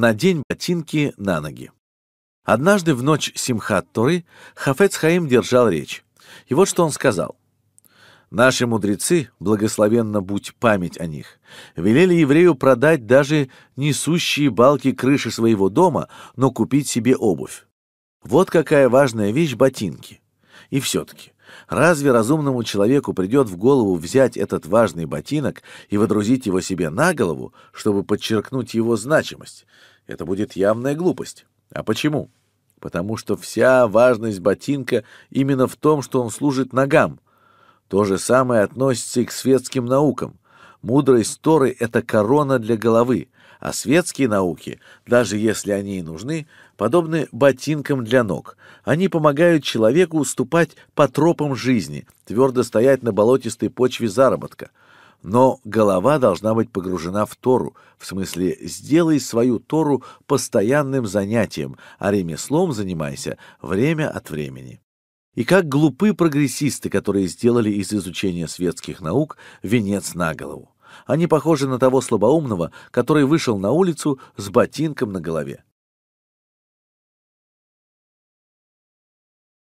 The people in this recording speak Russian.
Надень ботинки на ноги. Однажды в ночь Симхат-Торы Хафец Хаим держал речь. И вот что он сказал. Наши мудрецы, благословенно будь память о них, велели еврею продать даже несущие балки крыши своего дома, но купить себе обувь. Вот какая важная вещь ботинки. И все-таки, Разве разумному человеку придет в голову взять этот важный ботинок и водрузить его себе на голову, чтобы подчеркнуть его значимость? Это будет явная глупость. А почему? Потому что вся важность ботинка именно в том, что он служит ногам. То же самое относится и к светским наукам. Мудрость Торы — это корона для головы, а светские науки, даже если они и нужны, подобны ботинкам для ног. Они помогают человеку уступать по тропам жизни, твердо стоять на болотистой почве заработка. Но голова должна быть погружена в Тору, в смысле «сделай свою Тору постоянным занятием, а ремеслом занимайся время от времени». И как глупы прогрессисты, которые сделали из изучения светских наук венец на голову. Они похожи на того слабоумного, который вышел на улицу с ботинком на голове.